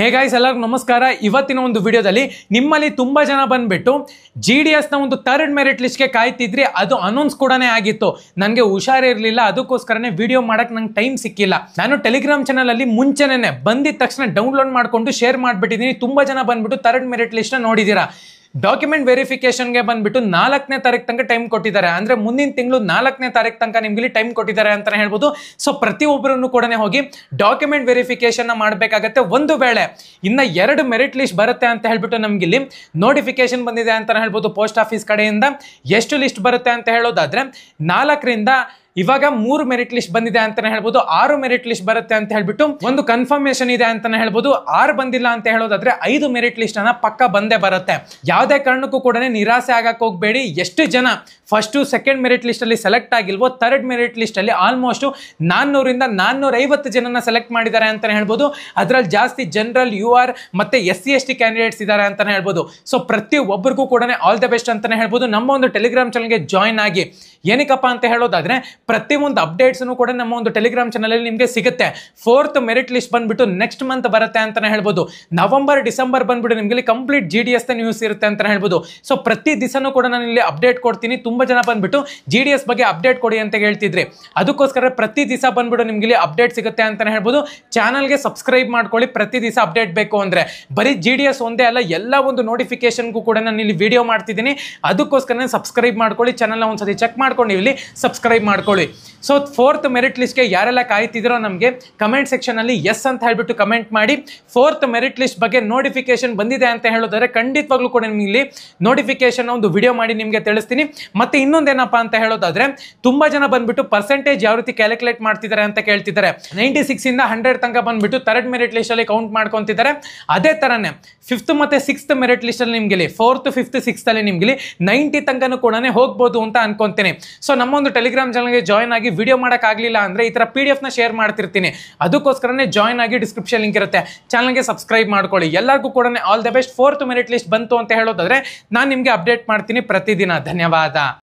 hey guys ಎಲ್ಲರಿಗೂ ನಮಸ್ಕಾರ ಇವತ್ತಿನ ಒಂದು ವಿಡಿಯೋದಲ್ಲಿ ನಿಮ್ಮಲ್ಲಿ ತುಂಬ ಜನ ಬಂದ್ಬಿಟ್ಟು ಜಿ ಡಿ ಎಸ್ನ ಒಂದು ಥರ್ಡ್ ಮೆರಿಟ್ ಲಿಸ್ಟ್ಗೆ ಕಾಯ್ತಿದ್ರಿ ಅದು ಅನೌನ್ಸ್ ಕೂಡ ಆಗಿತ್ತು ನನಗೆ ಇರಲಿಲ್ಲ ಅದಕ್ಕೋಸ್ಕರನೇ ವಿಡಿಯೋ ಮಾಡೋಕ್ಕೆ ನಂಗೆ ಟೈಮ್ ಸಿಕ್ಕಿಲ್ಲ ನಾನು ಟೆಲಿಗ್ರಾಮ್ ಚಾನಲಲ್ಲಿ ಮುಂಚೆನೇ ಬಂದಿದ ತಕ್ಷಣ ಡೌನ್ಲೋಡ್ ಮಾಡಿಕೊಂಡು ಶೇರ್ ಮಾಡಿಬಿಟ್ಟಿದ್ದೀನಿ ತುಂಬ ಜನ ಬಂದ್ಬಿಟ್ಟು ಥರ್ಡ್ ಮೆರಿಟ್ ಲಿಸ್ಟ್ನ ನೋಡಿದ್ದೀರಾ ಡಾಕ್ಯುಮೆಂಟ್ ವೆರಿಫಿಕೇಶನ್ಗೆ ಬಂದ್ಬಿಟ್ಟು ನಾಲ್ಕನೇ ತಾರೀಕು ತನಕ ಟೈಮ್ ಕೊಟ್ಟಿದ್ದಾರೆ ಅಂದರೆ ಮುಂದಿನ ತಿಂಗಳು ನಾಲ್ಕನೇ ತಾರೀಕು ತನಕ ನಿಮ್ಗೆ ಇಲ್ಲಿ ಟೈಮ್ ಕೊಟ್ಟಿದ್ದಾರೆ ಅಂತಲೇ ಹೇಳ್ಬೋದು ಸೊ ಪ್ರತಿಯೊಬ್ಬರನ್ನು ಕೂಡ ಹೋಗಿ ಡಾಕ್ಯುಮೆಂಟ್ ವೆರಿಫಿಕೇಶನ್ ಮಾಡಬೇಕಾಗತ್ತೆ ಒಂದು ವೇಳೆ ಇನ್ನು ಎರಡು ಮೆರಿಟ್ ಲಿಸ್ಟ್ ಬರುತ್ತೆ ಅಂತ ಹೇಳ್ಬಿಟ್ಟು ನಮ್ಗೆ ಇಲ್ಲಿ ನೋಟಿಫಿಕೇಶನ್ ಬಂದಿದೆ ಅಂತ ಹೇಳ್ಬೋದು ಪೋಸ್ಟ್ ಆಫೀಸ್ ಕಡೆಯಿಂದ ಎಷ್ಟು ಲಿಸ್ಟ್ ಬರುತ್ತೆ ಅಂತ ಹೇಳೋದಾದ್ರೆ ನಾಲ್ಕರಿಂದ ಇವಾಗ ಮೂರು ಮೆರಿಟ್ ಲಿಸ್ಟ್ ಬಂದಿದೆ ಅಂತ ಹೇಳ್ಬೋದು ಆರು ಮೆರಿಟ್ ಲಿಸ್ಟ್ ಬರುತ್ತೆ ಅಂತ ಹೇಳ್ಬಿಟ್ಟು ಒಂದು ಕನ್ಫರ್ಮೇಶನ್ ಇದೆ ಅಂತ ಹೇಳ್ಬೋದು ಆರು ಬಂದಿಲ್ಲ ಅಂತ ಹೇಳೋದಾದ್ರೆ ಐದು ಮೆರಿಟ್ ಲಿಸ್ಟ್ ಅನ್ನ ಪಕ್ಕ ಬಂದೇ ಬರುತ್ತೆ ಯಾವುದೇ ಕಾರಣಕ್ಕೂ ಕೂಡ ನಿರಾಸೆ ಆಗಕ್ಕೆ ಹೋಗಬೇಡಿ ಎಷ್ಟು ಜನ ಫಸ್ಟು ಸೆಕೆಂಡ್ ಮೆರಿಟ್ ಲಿಸ್ಟ್ ಅಲ್ಲಿ ಸೆಲೆಕ್ಟ್ ಆಗಿಲ್ವೋ ಥರ್ಡ್ ಮೆರಿಟ್ ಲಿಸ್ಟ್ ಅಲ್ಲಿ ಆಲ್ಮೋಸ್ಟ್ ನಾನ್ನೂರಿಂದ ನಾನ್ನೂರ ಐವತ್ತು ಜನನ ಸೆಲೆಕ್ಟ್ ಮಾಡಿದ್ದಾರೆ ಅಂತ ಹೇಳ್ಬೋದು ಅದರಲ್ಲಿ ಜಾಸ್ತಿ ಜನರಲ್ ಯು ಆರ್ ಮತ್ತೆ S C S T candidates ಇದ್ದಾರೆ ಅಂತ ಹೇಳ್ಬೋದು ಸೊ ಪ್ರತಿ ಒಬ್ಬರಿಗೂ ಕೂಡ ಆಲ್ ದ ಬೆಸ್ಟ್ ಅಂತಾನೆ ಹೇಳ್ಬೋದು ನಮ್ಮ ಒಂದು ಟೆಲಿಗ್ರಾಮ್ ಚಾನಲ್ಗೆ ಜಾಯ್ನ್ ಆಗಿ ಏನಕ್ಕಪ್ಪ ಅಂತ ಹೇಳೋದಾದ್ರೆ ಪ್ರತಿ ಒಂದು ಅಪ್ಡೇಟ್ಸ್ನು ಕೂಡ ನಮ್ಮ ಒಂದು ಟೆಲಿಗ್ರಾಮ್ ಚಾನಲಲ್ಲಿ ನಿಮಗೆ ಸಿಗುತ್ತೆ ಫೋರ್ತ್ ಮೆರಿಟ್ ಲಿಸ್ಟ್ ಬಂದ್ಬಿಟ್ಟು ನೆಕ್ಸ್ಟ್ ಮಂತ್ ಬರುತ್ತೆ ಅಂತಲೇ ಹೇಳ್ಬೋದು ನವೆಂಬರ್ ಡಿಸೆಂಬರ್ ಬಂದ್ಬಿಟ್ಟು ನಿಮಗೆ complete G D S news ಇರುತ್ತೆ ಅಂತಲೇ ಹೇಳ್ಬೋದು ಸೊ ಪ್ರತಿ ದಿವಸನೂ ಕೂಡ ನಾನು ಇಲ್ಲಿ ಅಪ್ಡೇಟ್ ಕೊಡ್ತೀನಿ ತುಂಬ ಜನ ಬಂದ್ಬಿಟ್ಟು ಜಿ ಡಿ ಎಸ್ ಬಗ್ಗೆ ಅಪ್ಡೇಟ್ ಕೊಡಿ ಅಂತ ಹೇಳ್ತಿದ್ರಿ ಅದಕ್ಕೋಸ್ಕರ ಪ್ರತಿ ದಿವಸ ಬಂದ್ಬಿಟ್ಟು ನಿಮಗೆ ಇಲ್ಲಿ ಅಪ್ಡೇಟ್ ಸಿಗುತ್ತೆ ಅಂತಲೇ ಹೇಳ್ಬೋದು ಚಾನಲ್ಗೆ ಸಬ್ಸ್ಕ್ರೈಬ್ ಮಾಡ್ಕೊಳ್ಳಿ ಪ್ರತಿ ದಿವಸ ಅಪ್ಡೇಟ್ ಬೇಕು ಅಂದರೆ ಬರೀ ಜಿ ಡಿ ಎಸ್ ಒಂದೇ ಅಲ್ಲ ಎಲ್ಲ ಒಂದು ನೋಟಿಫಿಕೇಷನ್ಗೂ ಕೂಡ ನಾನು ಇಲ್ಲಿ ವಿಡಿಯೋ ಮಾಡ್ತಿದ್ದೀನಿ ಅದಕ್ಕೋಸ್ಕರ ಸಬ್ಸ್ಕ್ರೈಬ್ ಮಾಡ್ಕೊಳ್ಳಿ ಚಾನಲ್ನ ಒಂದ್ಸತಿ ಚೆಕ್ ಮಾಡ್ಕೊಂಡು ಇಲ್ಲಿ ಸಬ್ಸ್ಕ್ರೈಬ್ ಮಾಡ್ಕೊಳ್ಳಿ ಮಾಡ್ಕೊಳ್ಳಿ ಸೊ ಫೋರ್ತ್ ಮೆರಿಟ್ ಲಿಸ್ಟ್ಗೆ ಯಾರೆಲ್ಲ ಕಾಯ್ತಿದ್ರೋ ನಮಗೆ ಕಮೆಂಟ್ ಸೆಕ್ಷನಲ್ಲಿ ಎಸ್ ಅಂತ ಹೇಳ್ಬಿಟ್ಟು ಕಮೆಂಟ್ ಮಾಡಿ ಫೋರ್ತ್ ಮೆರಿಟ್ ಲಿಸ್ಟ್ ಬಗ್ಗೆ ನೋಟಿಫಿಕೇಶನ್ ಬಂದಿದೆ ಅಂತ ಹೇಳೋದಾದ್ರೆ ಖಂಡಿತವಾಗ್ಲೂ ಕೂಡ ನಿಮ್ಗೆ ಇಲ್ಲಿ ನೋಟಿಫಿಕೇಶನ್ ಒಂದು ವಿಡಿಯೋ ಮಾಡಿ ನಿಮಗೆ ತಿಳಿಸ್ತೀನಿ ಮತ್ತೆ ಇನ್ನೊಂದೇನಪ್ಪ ಅಂತ ಹೇಳೋದಾದ್ರೆ ತುಂಬಾ ಜನ ಬಂದ್ಬಿಟ್ಟು ಪರ್ಸೆಂಟೇಜ್ ಯಾವ ರೀತಿ ಕ್ಯಾಲ್ಕುಲೇಟ್ ಮಾಡ್ತಿದ್ದಾರೆ ಅಂತ ಕೇಳ್ತಿದ್ದಾರೆ ನೈಂಟಿ ಸಿಕ್ಸ್ ಇಂದ ಹಂಡ್ರೆಡ್ ತನಕ ಬಂದ್ಬಿಟ್ಟು ಥರ್ಡ್ ಮೆರಿಟ್ ಲಿಸ್ಟ್ ಅಲ್ಲಿ ಕೌಂಟ್ ಮಾಡ್ಕೊಂತಿದ್ದಾರೆ ಅದೇ ತರನೇ ಫಿಫ್ತ್ ಮತ್ತೆ ಸಿಕ್ಸ್ತ್ ಮೆರಿಟ್ ಲಿಸ್ಟ್ ಅಲ್ಲಿ ನಿಮ್ಗೆ ಫೋರ್ತ್ ಫಿಫ್ತ್ ಸಿಕ್ಸ್ ಅಲ್ಲಿ ನಿಮ್ಗೆ ನೈಂಟಿ ತನಕನೂ ಕೂಡ ಹೋಗ್ಬೋದು ಅಂತ ಅನ್ಕೊಂತೀನಿ ಸೊ ನಮ್ಮ ಒಂದು ಟೆಲಿಗ್ರಾಮ್ ಚಾನಲ್ಗೆ ಜಾಯ್ನ್ ಆಗಿ ವಿಡಿಯೋ ಮಾಡೋಕ್ಕಾಗಲಿಲ್ಲ ಅಂದರೆ ಈ ಥರ ಪಿ ಡಿ ಎಫ್ನ ಶೇರ್ ಮಾಡ್ತಿರ್ತೀನಿ ಅದಕ್ಕೋಸ್ಕರನೇ ಜಾಯ್ನ್ ಆಗಿ ಡಿಸ್ಕ್ರಿಪ್ಷನ್ ಲಿಂಕ್ ಇರುತ್ತೆ ಚಾನಲ್ಗೆ ಸಬ್ಸ್ಕ್ರೈಬ್ ಮಾಡ್ಕೊಳ್ಳಿ ಎಲ್ಲರಿಗೂ ಕೂಡ all the best fourth merit list ಬಂತು ಅಂತ ಹೇಳೋದಾದರೆ ನಾನು ನಿಮಗೆ ಅಪ್ಡೇಟ್ ಮಾಡ್ತೀನಿ ಪ್ರತಿದಿನ ಧನ್ಯವಾದ